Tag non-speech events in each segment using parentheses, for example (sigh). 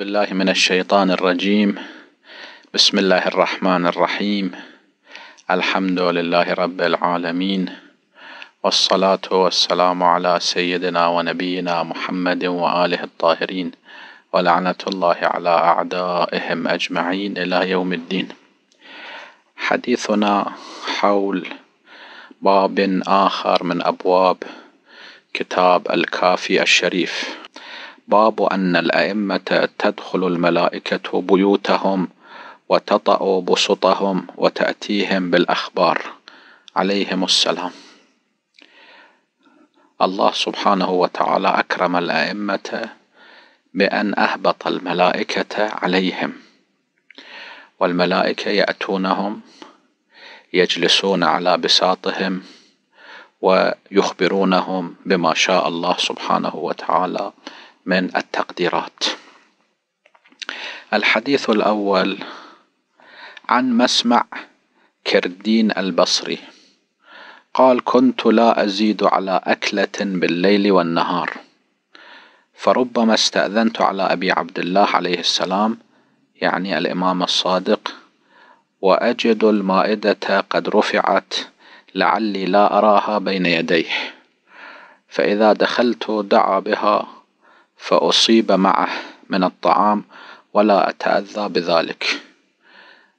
بالله من الشيطان الرجيم بسم الله الرحمن الرحيم الحمد لله رب العالمين والصلاة والسلام على سيدنا ونبينا محمد وآله الطاهرين ولعنة الله على أعدائهم أجمعين إلى يوم الدين حديثنا حول باب آخر من أبواب كتاب الكافي الشريف باب أن الأئمة تدخل الملائكة بيوتهم وتطأ بسطهم وتأتيهم بالأخبار عليهم السلام الله سبحانه وتعالى أكرم الأئمة بأن أهبط الملائكة عليهم والملائكة يأتونهم يجلسون على بساطهم ويخبرونهم بما شاء الله سبحانه وتعالى من التقديرات الحديث الأول عن مسمع كردين البصري قال كنت لا أزيد على أكلة بالليل والنهار فربما استأذنت على أبي عبد الله عليه السلام يعني الإمام الصادق وأجد المائدة قد رفعت لعلي لا أراها بين يديه فإذا دخلت دعا بها فأصيب معه من الطعام ولا أتأذى بذلك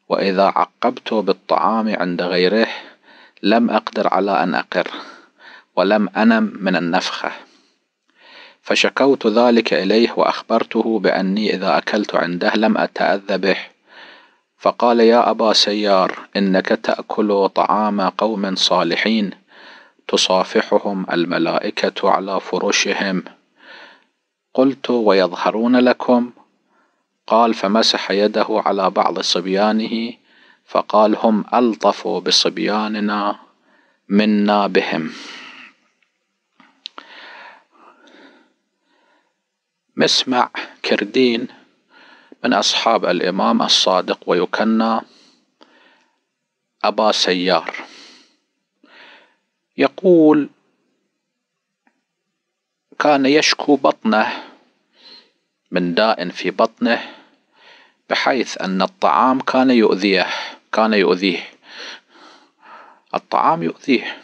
وإذا عقبت بالطعام عند غيره لم أقدر على أن أقر ولم أنم من النفخة فشكوت ذلك إليه وأخبرته بأني إذا أكلت عنده لم أتأذى به فقال يا أبا سيار إنك تأكل طعام قوم صالحين تصافحهم الملائكة على فرشهم قلت ويظهرون لكم قال فمسح يده على بعض صبيانه فقال هم الطفوا بصبياننا منا بهم مسمع كردين من أصحاب الإمام الصادق ويكنى أبا سيار يقول كان يشكو بطنه من داء في بطنه بحيث أن الطعام كان يؤذيه كان يؤذيه الطعام يؤذيه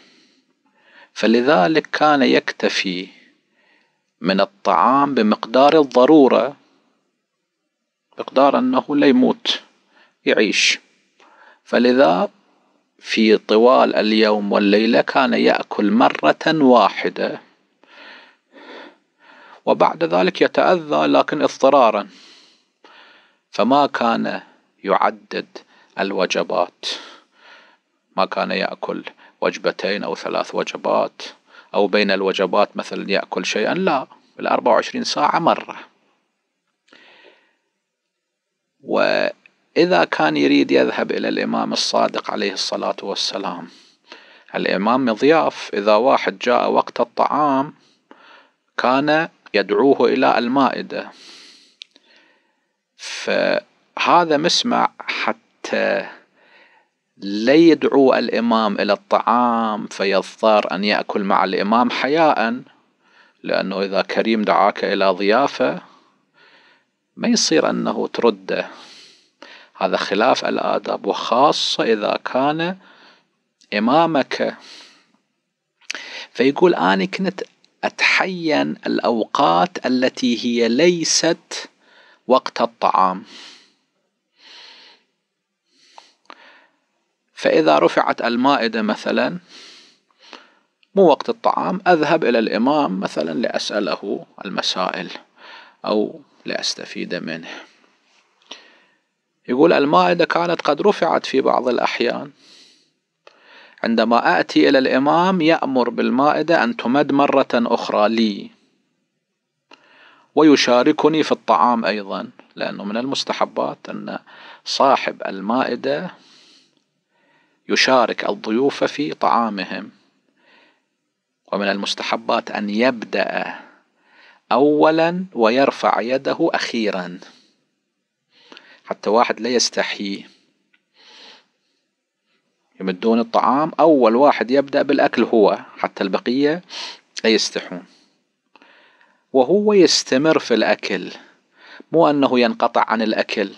فلذلك كان يكتفي من الطعام بمقدار الضرورة مقدار أنه لا يموت يعيش فلذا في طوال اليوم والليلة كان يأكل مرة واحدة وبعد ذلك يتأذى لكن اضطرارا فما كان يعدد الوجبات ما كان يأكل وجبتين أو ثلاث وجبات أو بين الوجبات مثلا يأكل شيئا لا بالأربع وعشرين ساعة مرة وإذا كان يريد يذهب إلى الإمام الصادق عليه الصلاة والسلام الإمام مضياف إذا واحد جاء وقت الطعام كان يدعوه إلى المائدة فهذا مسمع حتى لا يدعو الإمام إلى الطعام فيضطر أن يأكل مع الإمام حياء لأنه إذا كريم دعاك إلى ضيافة ما يصير أنه ترده هذا خلاف الآداب وخاصة إذا كان إمامك فيقول أنا كنت أتحين الأوقات التي هي ليست وقت الطعام فإذا رفعت المائدة مثلا مو وقت الطعام أذهب إلى الإمام مثلا لأسأله المسائل أو لأستفيد منه يقول المائدة كانت قد رفعت في بعض الأحيان عندما أتي إلى الإمام يأمر بالمائدة أن تمد مرة أخرى لي ويشاركني في الطعام أيضا لأنه من المستحبات أن صاحب المائدة يشارك الضيوف في طعامهم ومن المستحبات أن يبدأ أولا ويرفع يده أخيرا حتى واحد لا يستحيي يمدون الطعام أول واحد يبدأ بالأكل هو حتى البقية يستحون وهو يستمر في الأكل مو أنه ينقطع عن الأكل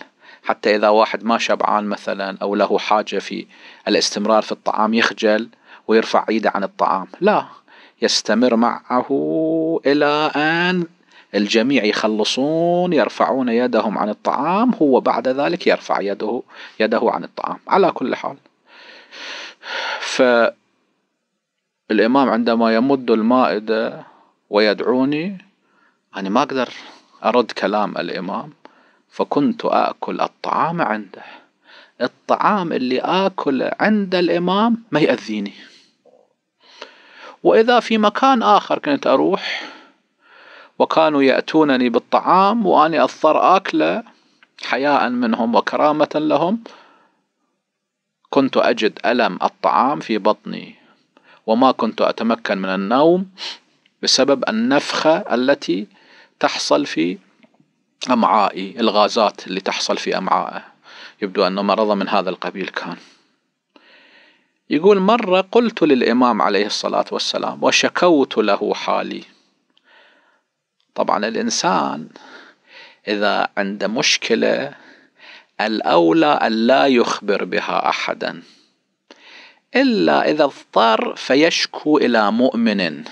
حتى إذا واحد ما شبعان مثلا أو له حاجة في الاستمرار في الطعام يخجل ويرفع ايده عن الطعام لا يستمر معه إلى أن الجميع يخلصون يرفعون يدهم عن الطعام هو بعد ذلك يرفع يده يده عن الطعام على كل حال فالإمام عندما يمد المائدة ويدعوني أنا ما أقدر أرد كلام الإمام فكنت آكل الطعام عنده الطعام اللي آكله عند الإمام ما يأذيني وإذا في مكان آخر كنت أروح وكانوا يأتونني بالطعام وأني أضطر آكله حياء منهم وكرامة لهم كنت أجد ألم الطعام في بطني وما كنت أتمكن من النوم بسبب النفخة التي تحصل في أمعائي الغازات اللي تحصل في أمعائه يبدو أنه مرض من هذا القبيل كان يقول مرة قلت للإمام عليه الصلاة والسلام وشكوت له حالي طبعا الإنسان إذا عنده مشكلة الأولى أن لا يخبر بها أحدا إلا إذا اضطر فيشكو إلى مؤمن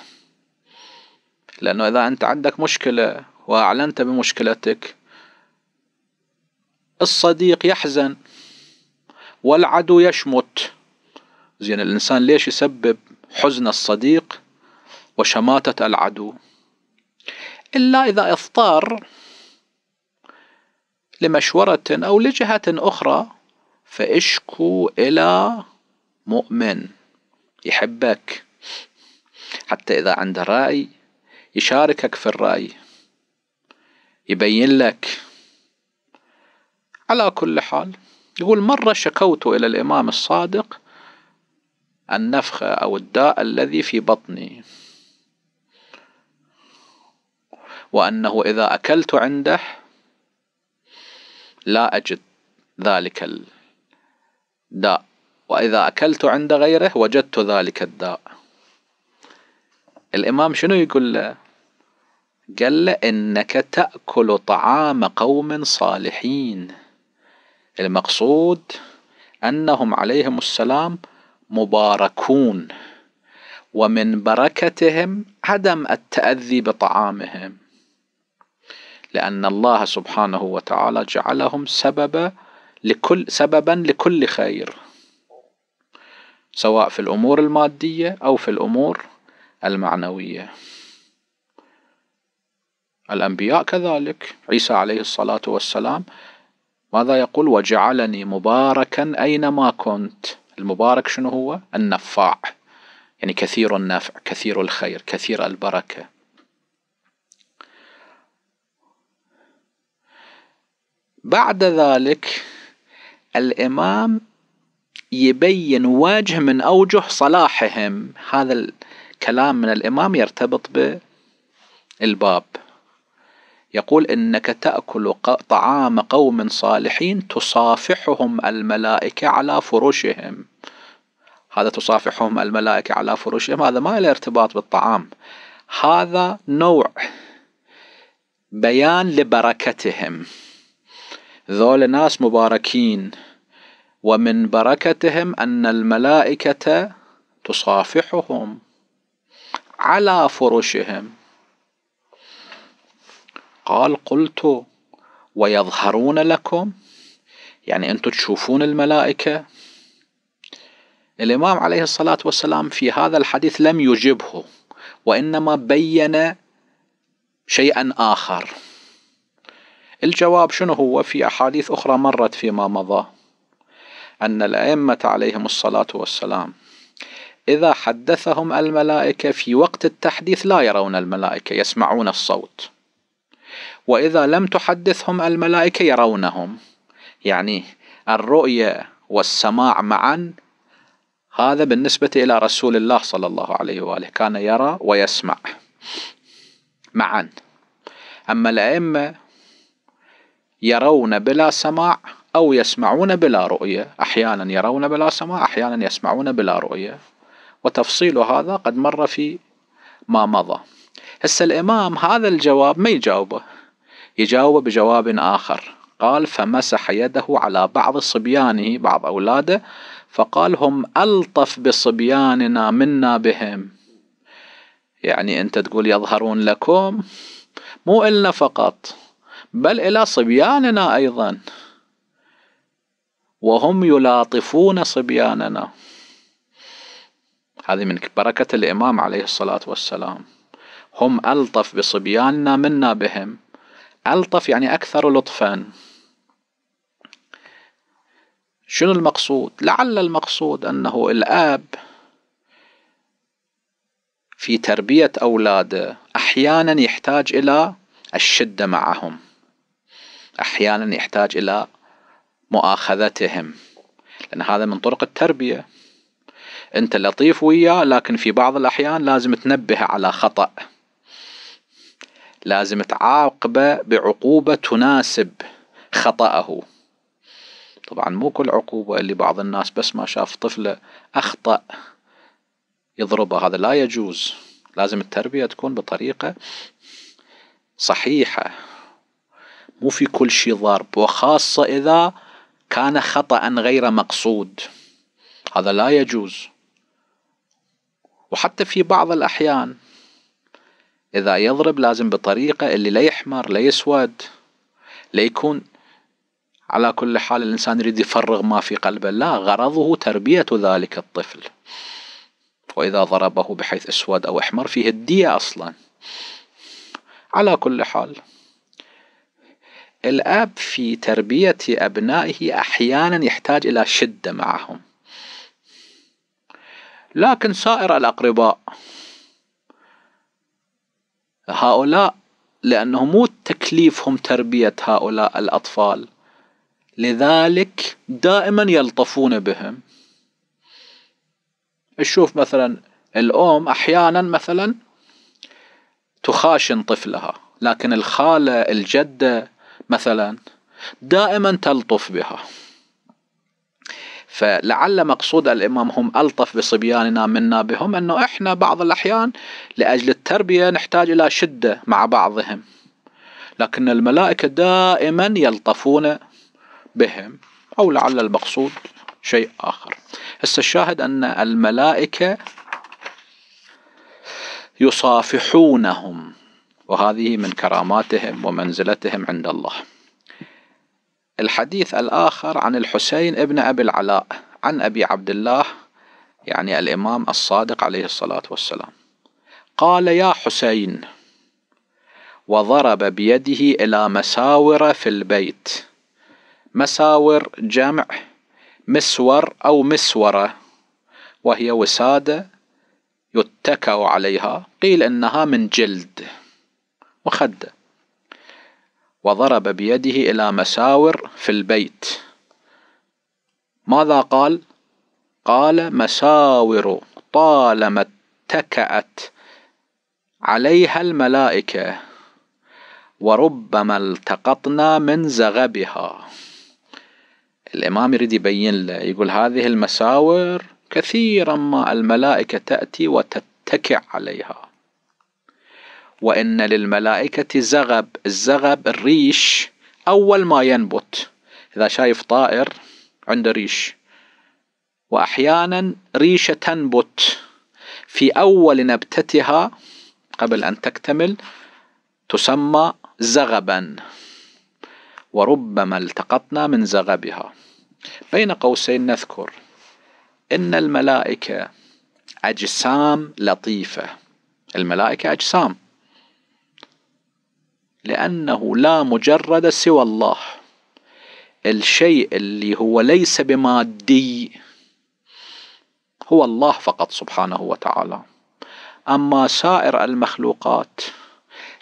لأنه إذا أنت عندك مشكلة وأعلنت بمشكلتك الصديق يحزن والعدو يشمت زين الإنسان ليش يسبب حزن الصديق وشماتة العدو إلا إذا اضطر لمشورة أو لجهة أخرى فاشكو إلى مؤمن يحبك حتى إذا عنده رأي يشاركك في الرأي يبين لك على كل حال يقول مرة شكوت إلى الإمام الصادق النفخة أو الداء الذي في بطني وأنه إذا أكلت عنده لا أجد ذلك الداء وإذا أكلت عند غيره وجدت ذلك الداء الإمام شنو يقول له قال له إنك تأكل طعام قوم صالحين المقصود أنهم عليهم السلام مباركون ومن بركتهم عدم التأذي بطعامهم لأن الله سبحانه وتعالى جعلهم سببا لكل سببا لكل خير سواء في الأمور المادية أو في الأمور المعنوية الأنبياء كذلك عيسى عليه الصلاة والسلام ماذا يقول وجعلني مباركا أينما كنت المبارك شنو هو النفاع يعني كثير النفع كثير الخير كثير البركه بعد ذلك الإمام يبين وجه من أوجه صلاحهم هذا الكلام من الإمام يرتبط بالباب يقول إنك تأكل طعام قوم صالحين تصافحهم الملائكة على فرشهم هذا تصافحهم الملائكة على فرشهم هذا ما له ارتباط بالطعام هذا نوع بيان لبركتهم ذول ناس مباركين ومن بركتهم أن الملائكة تصافحهم على فرشهم قال قلت ويظهرون لكم يعني أنتم تشوفون الملائكة الإمام عليه الصلاة والسلام في هذا الحديث لم يجبه وإنما بين شيئا آخر الجواب شنو هو في أحاديث أخرى مرت فيما مضى أن الأئمة عليهم الصلاة والسلام إذا حدثهم الملائكة في وقت التحديث لا يرون الملائكة يسمعون الصوت وإذا لم تحدثهم الملائكة يرونهم يعني الرؤية والسماع معا هذا بالنسبة إلى رسول الله صلى الله عليه وآله كان يرى ويسمع معا أما الأئمة يرون بلا سماع أو يسمعون بلا رؤية أحيانا يرون بلا سماع أحيانا يسمعون بلا رؤية وتفصيل هذا قد مر في ما مضى هسه الإمام هذا الجواب ما يجاوبه يجاوبه بجواب آخر قال فمسح يده على بعض صبيانه بعض أولاده فقال هم ألطف بصبياننا منا بهم يعني أنت تقول يظهرون لكم مو إلنا فقط بل إلى صبياننا أيضا وهم يلاطفون صبياننا هذه من بركة الإمام عليه الصلاة والسلام هم ألطف بصبياننا منا بهم ألطف يعني أكثر لطفا شنو المقصود لعل المقصود أنه الآب في تربية أولاده أحيانا يحتاج إلى الشدة معهم أحيانا يحتاج إلى مؤاخذتهم لأن هذا من طرق التربية أنت لطيف وياه لكن في بعض الأحيان لازم تنبهه على خطأ لازم تعاقبه بعقوبة تناسب خطأه طبعا مو كل عقوبة اللي بعض الناس بس ما شاف طفله أخطأ يضربه هذا لا يجوز لازم التربية تكون بطريقة صحيحة مو في كل شيء ضرب وخاصة إذا كان خطأ غير مقصود هذا لا يجوز وحتى في بعض الأحيان إذا يضرب لازم بطريقة اللي لا يحمر لا يسود لا يكون على كل حال الإنسان يريد يفرغ ما في قلبه لا غرضه تربية ذلك الطفل وإذا ضربه بحيث أسود أو أحمر فيه الدية أصلا على كل حال الأب في تربية أبنائه أحيانا يحتاج إلى شدة معهم لكن سائر الأقرباء هؤلاء لأنه مو تكليفهم تربية هؤلاء الأطفال لذلك دائما يلطفون بهم تشوف مثلا الأم أحيانا مثلا تخاشن طفلها لكن الخالة الجدة مثلا دائما تلطف بها فلعل مقصود الامام هم الطف بصبياننا منا بهم انه احنا بعض الاحيان لاجل التربيه نحتاج الى شده مع بعضهم لكن الملائكه دائما يلطفون بهم او لعل المقصود شيء اخر هسه الشاهد ان الملائكه يصافحونهم وهذه من كراماتهم ومنزلتهم عند الله الحديث الآخر عن الحسين ابن أبي العلاء عن أبي عبد الله يعني الإمام الصادق عليه الصلاة والسلام قال يا حسين وضرب بيده إلى مساور في البيت مساور جمع مسور أو مسورة وهي وسادة يتكأ عليها قيل إنها من جلد وخده وضرب بيده إلى مساور في البيت ماذا قال؟ قال مساور طالما اتكأت عليها الملائكة وربما التقطنا من زغبها الإمام يريد يبين له يقول هذه المساور كثيرا ما الملائكة تأتي وتتكع عليها وإن للملائكة زغب الزغب الريش أول ما ينبت إذا شايف طائر عنده ريش وأحيانا ريشة تنبت في أول نبتتها قبل أن تكتمل تسمى زغبا وربما التقطنا من زغبها بين قوسين نذكر إن الملائكة أجسام لطيفة الملائكة أجسام لأنه لا مجرد سوى الله الشيء اللي هو ليس بمادي هو الله فقط سبحانه وتعالى أما سائر المخلوقات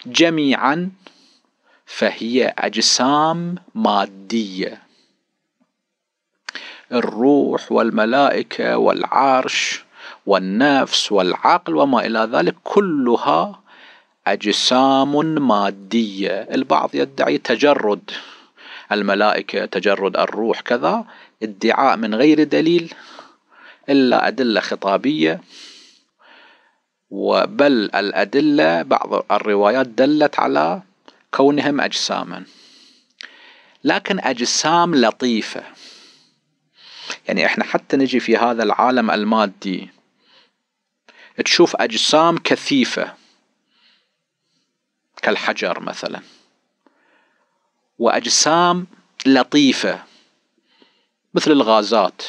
جميعا فهي أجسام مادية الروح والملائكة والعرش والنفس والعقل وما إلى ذلك كلها أجسام مادية البعض يدعي تجرد الملائكة تجرد الروح كذا ادعاء من غير دليل إلا أدلة خطابية وبل الأدلة بعض الروايات دلت على كونهم أجساما لكن أجسام لطيفة يعني احنا حتى نجي في هذا العالم المادي تشوف أجسام كثيفة كالحجر مثلا واجسام لطيفه مثل الغازات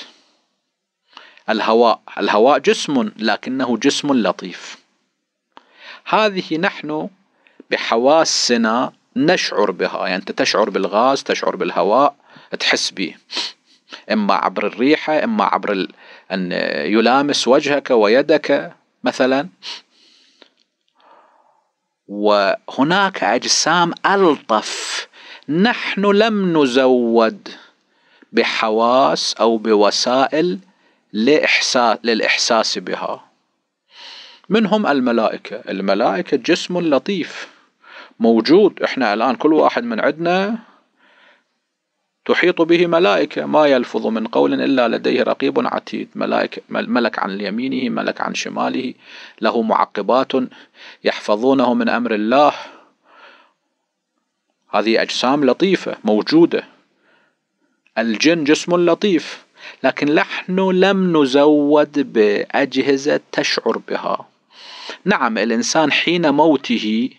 الهواء الهواء جسم لكنه جسم لطيف هذه نحن بحواسنا نشعر بها يعني أنت تشعر بالغاز تشعر بالهواء تحس به إما عبر الريحة إما عبر أن يلامس وجهك ويدك مثلا وهناك أجسام ألطف نحن لم نزود بحواس أو بوسائل لإحساس للإحساس بها منهم الملائكة الملائكة جسم لطيف موجود احنا الآن كل واحد من عندنا تحيط به ملائكة ما يلفظ من قول إلا لديه رقيب عتيد ملائكة ملك عن يمينه ملك عن شماله له معقبات يحفظونه من أمر الله هذه أجسام لطيفة موجودة الجن جسم لطيف لكن نحن لم نزود بأجهزة تشعر بها نعم الإنسان حين موته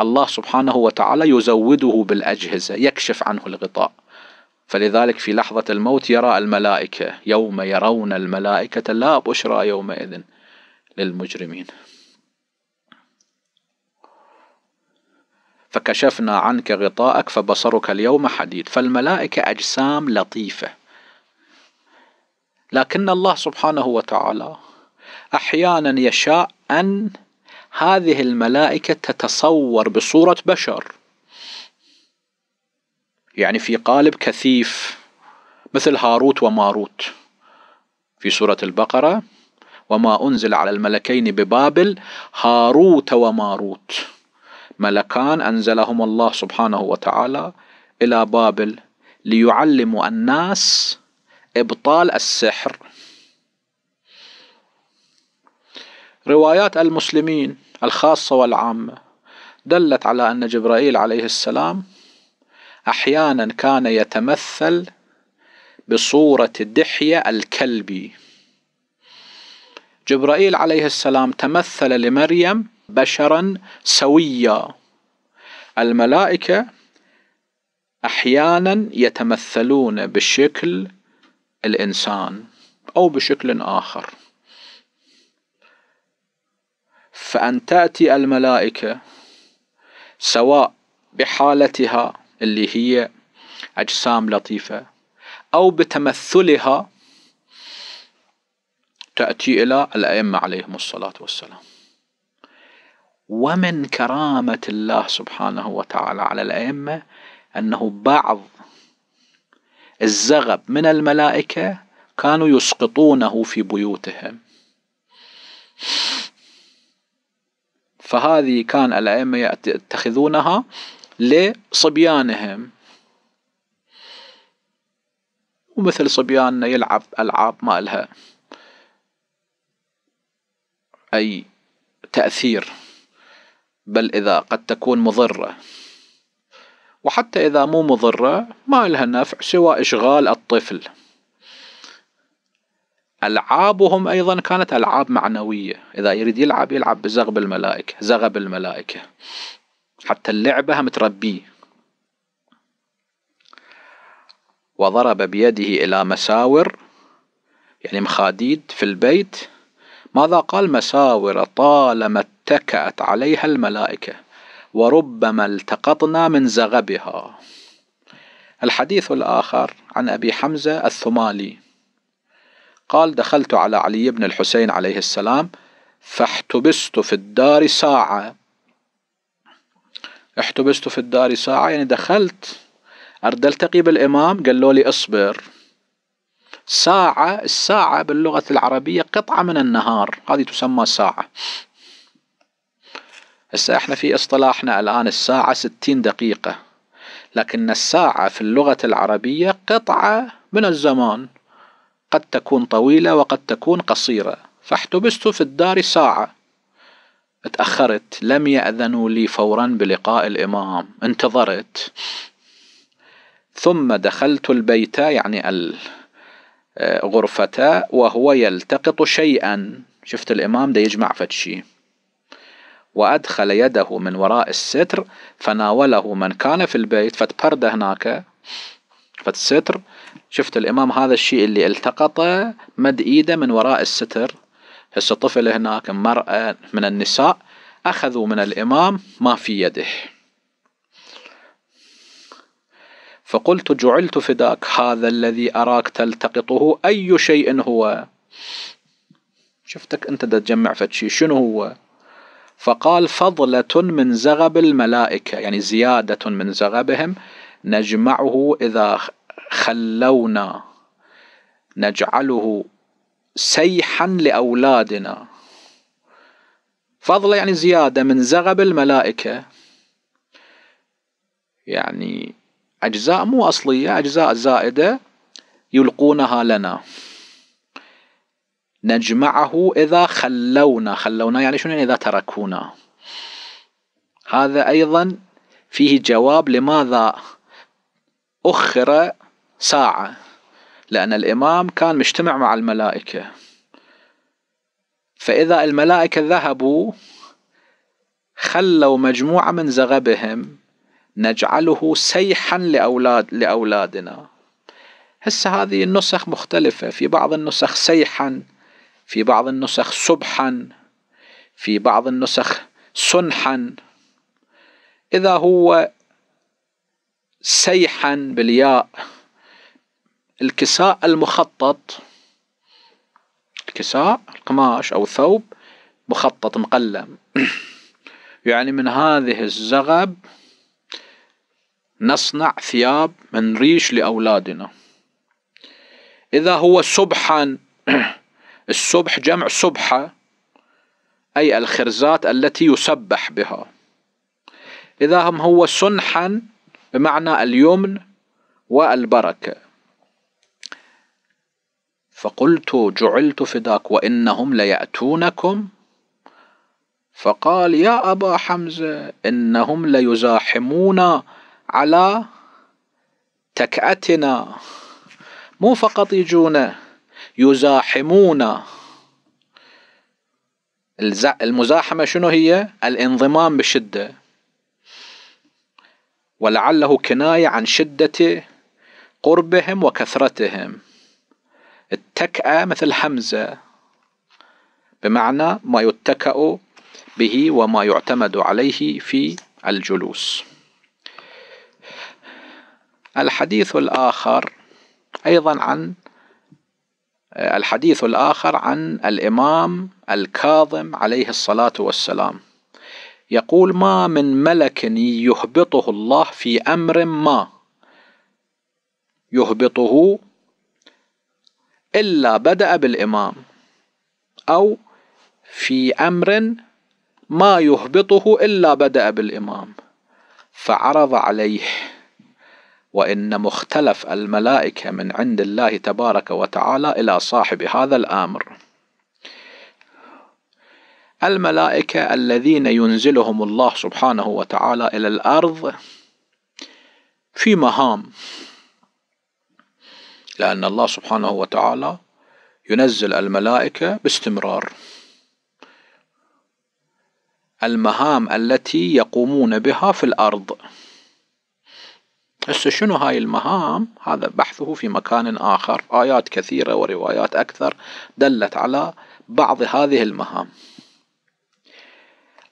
الله سبحانه وتعالى يزوده بالأجهزة يكشف عنه الغطاء فلذلك في لحظة الموت يرى الملائكة يوم يرون الملائكة لا بشرى يومئذ للمجرمين فكشفنا عنك غطاءك فبصرك اليوم حديد فالملائكة أجسام لطيفة لكن الله سبحانه وتعالى أحيانا يشاء أن هذه الملائكة تتصور بصورة بشر يعني في قالب كثيف مثل هاروت وماروت في سورة البقرة وما أنزل على الملكين ببابل هاروت وماروت ملكان أنزلهم الله سبحانه وتعالى إلى بابل ليعلموا الناس إبطال السحر روايات المسلمين الخاصة والعامة دلت على أن جبرائيل عليه السلام أحيانا كان يتمثل بصورة دحية الكلبي جبرائيل عليه السلام تمثل لمريم بشرا سويا الملائكة أحيانا يتمثلون بشكل الإنسان أو بشكل آخر فأن تأتي الملائكة سواء بحالتها اللي هي أجسام لطيفة أو بتمثلها تأتي إلى الأئمة عليهم الصلاة والسلام ومن كرامة الله سبحانه وتعالى على الأئمة أنه بعض الزغب من الملائكة كانوا يسقطونه في بيوتهم فهذه كان الأئمة يتخذونها لصبيانهم ومثل صبياننا يلعب ألعاب ما لها أي تأثير بل إذا قد تكون مضرة وحتى إذا مو مضرة ما لها نفع سوى إشغال الطفل ألعابهم أيضا كانت ألعاب معنوية إذا يريد يلعب يلعب بزغب الملائكة زغب الملائكة حتى اللعبة متربيه وضرب بيده إلى مساور يعني مخاديد في البيت ماذا قال مساور طالما اتكأت عليها الملائكة وربما التقطنا من زغبها الحديث الآخر عن أبي حمزة الثمالي قال دخلت على علي بن الحسين عليه السلام فاحتبست في الدار ساعة احتبست في الدار ساعة يعني دخلت أرد ألتقي بالإمام قالوا لي اصبر ساعة الساعة باللغة العربية قطعة من النهار هذه تسمى ساعة هسه احنا في اصطلاحنا الآن الساعة ستين دقيقة لكن الساعة في اللغة العربية قطعة من الزمان قد تكون طويلة وقد تكون قصيرة فاحتبست في الدار ساعة تأخرت لم يأذنوا لي فورا بلقاء الإمام انتظرت ثم دخلت البيت يعني الغرفة وهو يلتقط شيئا شفت الإمام ده يجمع فتشي وأدخل يده من وراء الستر فناوله من كان في البيت فتبرد هناك فالستر شفت الإمام هذا الشيء اللي التقطه مد إيده من وراء الستر هسه طفل هناك مرأة من النساء أخذوا من الإمام ما في يده فقلت جعلت فداك هذا الذي أراك تلتقطه أي شيء هو شفتك أنت تجمع فتشي شنو هو فقال فضلة من زغب الملائكة يعني زيادة من زغبهم نجمعه إذا خلونا نجعله سيحا لأولادنا فضل يعني زيادة من زغب الملائكة يعني أجزاء مو أصلية أجزاء زائدة يلقونها لنا نجمعه إذا خلونا خلونا يعني شنو يعني إذا تركونا هذا أيضا فيه جواب لماذا أخر ساعة لأن الإمام كان مجتمع مع الملائكة فإذا الملائكة ذهبوا خلوا مجموعة من زغبهم نجعله سيحا لأولاد لأولادنا هسه هذه النسخ مختلفة في بعض النسخ سيحا في بعض النسخ سبحا في بعض النسخ سنحا إذا هو سيحا بالياء الكساء المخطط الكساء القماش او الثوب مخطط مقلم (clears throat) يعني من هذه الزغب نصنع ثياب من ريش لأولادنا إذا هو سبحا (clears throat) السبح جمع سبحة أي الخرزات التي يسبح بها إذا هم هو سنحا بمعنى اليمن والبركة فقلت جعلت فداك وإنهم ليأتونكم فقال يا أبا حمزة إنهم ليزاحمون على تكأتنا مو فقط يجون يزاحمون المزاحمة شنو هي الانضمام بشدة ولعله كناية عن شدة قربهم وكثرتهم التكأة مثل حمزة بمعنى ما يتكأ به وما يعتمد عليه في الجلوس الحديث الآخر أيضا عن الحديث الآخر عن الإمام الكاظم عليه الصلاة والسلام يقول ما من ملك يهبطه الله في أمر ما يهبطه إلا بدأ بالإمام أو في أمر ما يهبطه إلا بدأ بالإمام فعرض عليه وإن مختلف الملائكة من عند الله تبارك وتعالى إلى صاحب هذا الأمر الملائكة الذين ينزلهم الله سبحانه وتعالى إلى الأرض في مهام لأن الله سبحانه وتعالى ينزل الملائكة باستمرار المهام التي يقومون بها في الأرض هسه شنو هاي المهام هذا بحثه في مكان آخر آيات كثيرة وروايات أكثر دلت على بعض هذه المهام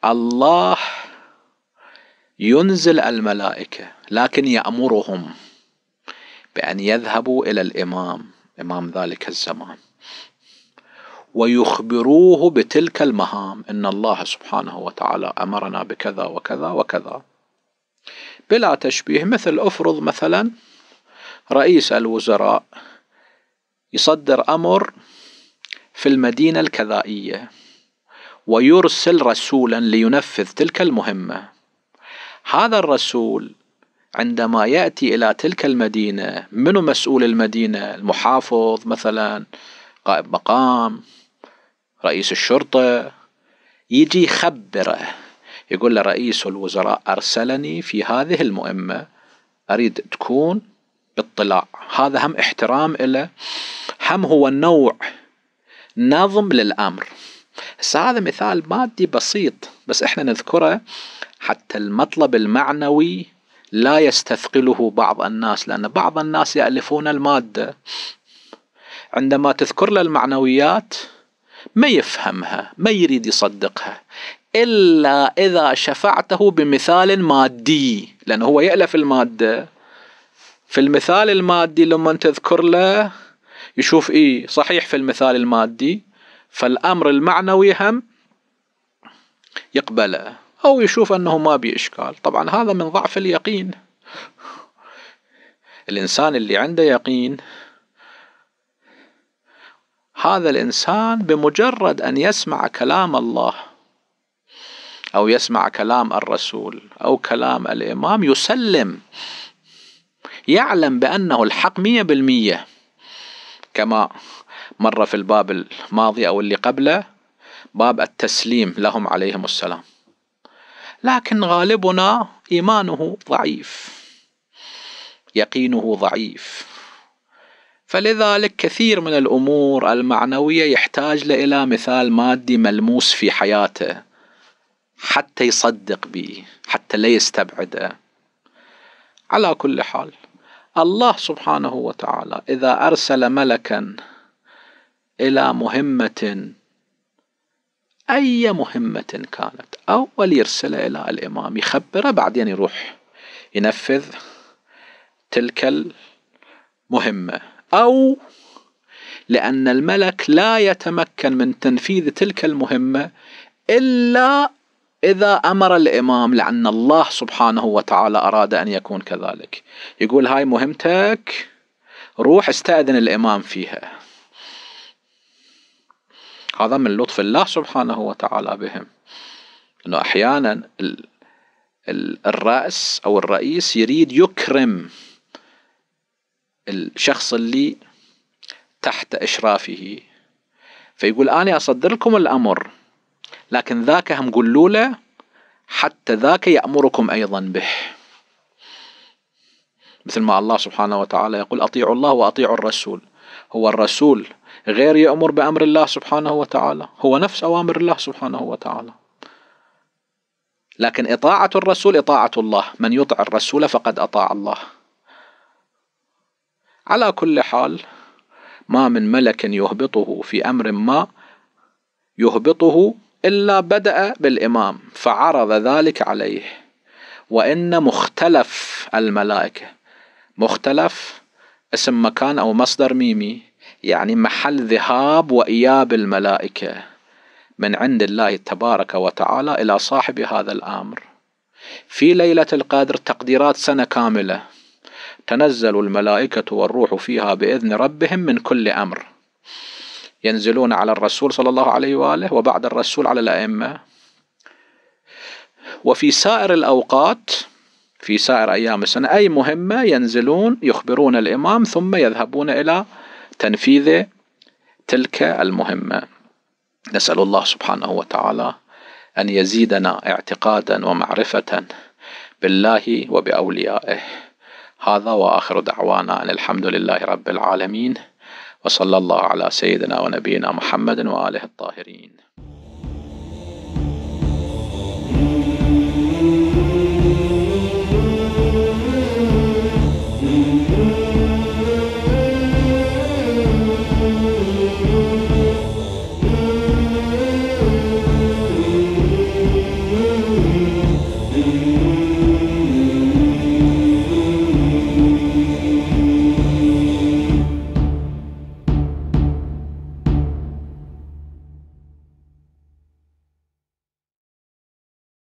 الله ينزل الملائكة لكن يأمرهم بأن يذهبوا إلى الإمام إمام ذلك الزمان ويخبروه بتلك المهام ان الله سبحانه وتعالى امرنا بكذا وكذا وكذا بلا تشبيه مثل افرض مثلا رئيس الوزراء يصدر امر في المدينه الكذائيه ويرسل رسولا لينفذ تلك المهمه هذا الرسول عندما يأتي إلى تلك المدينة من مسؤول المدينة المحافظ مثلا قائد مقام رئيس الشرطة يجي يخبره يقول له رئيس الوزراء أرسلني في هذه المهمة أريد تكون بالطلاع هذا هم احترام له هم هو نوع نظم للأمر هذا مثال مادي بسيط بس احنا نذكره حتى المطلب المعنوي لا يستثقله بعض الناس لأن بعض الناس يألفون المادة عندما تذكر له المعنويات ما يفهمها ما يريد يصدقها إلا إذا شفعته بمثال مادي لأنه هو يألف المادة في المثال المادي لما تذكر له يشوف إيه صحيح في المثال المادي فالأمر المعنوي هم يقبله أو يشوف أنه ما بإشكال إشكال طبعا هذا من ضعف اليقين الإنسان اللي عنده يقين هذا الإنسان بمجرد أن يسمع كلام الله أو يسمع كلام الرسول أو كلام الإمام يسلم يعلم بأنه الحق مية بالمية كما مر في الباب الماضي أو اللي قبله باب التسليم لهم عليهم السلام لكن غالبنا ايمانه ضعيف يقينه ضعيف فلذلك كثير من الامور المعنويه يحتاج الى مثال مادي ملموس في حياته حتى يصدق به حتى لا يستبعده على كل حال الله سبحانه وتعالى اذا ارسل ملكا الى مهمه أي مهمة كانت أول يرسل إلى الإمام يخبره بعدين يعني يروح ينفذ تلك المهمة أو لأن الملك لا يتمكن من تنفيذ تلك المهمة إلا إذا أمر الإمام لأن الله سبحانه وتعالى أراد أن يكون كذلك يقول هاي مهمتك روح استأذن الإمام فيها هذا من لطف الله سبحانه وتعالى بهم أنه أحيانا الرأس أو الرئيس يريد يكرم الشخص اللي تحت إشرافه فيقول أنا أصدر لكم الأمر لكن ذاك هم قولوا له حتى ذاك يأمركم أيضا به مثل ما الله سبحانه وتعالى يقول أطيعوا الله وأطيعوا الرسول هو الرسول غير يأمر بأمر الله سبحانه وتعالى هو نفس أوامر الله سبحانه وتعالى لكن إطاعة الرسول إطاعة الله من يطع الرسول فقد أطاع الله على كل حال ما من ملك يهبطه في أمر ما يهبطه إلا بدأ بالإمام فعرض ذلك عليه وإن مختلف الملائكة مختلف اسم مكان أو مصدر ميمي يعني محل ذهاب وإياب الملائكة من عند الله تبارك وتعالى إلى صاحب هذا الأمر في ليلة القدر تقديرات سنة كاملة تنزل الملائكة والروح فيها بإذن ربهم من كل أمر ينزلون على الرسول صلى الله عليه وآله وبعد الرسول على الأئمة وفي سائر الأوقات في سائر أيام السنة أي مهمة ينزلون يخبرون الإمام ثم يذهبون إلى تنفيذ تلك المهمة نسأل الله سبحانه وتعالى أن يزيدنا اعتقادا ومعرفة بالله وبأوليائه هذا وآخر دعوانا أن الحمد لله رب العالمين وصلى الله على سيدنا ونبينا محمد وآله الطاهرين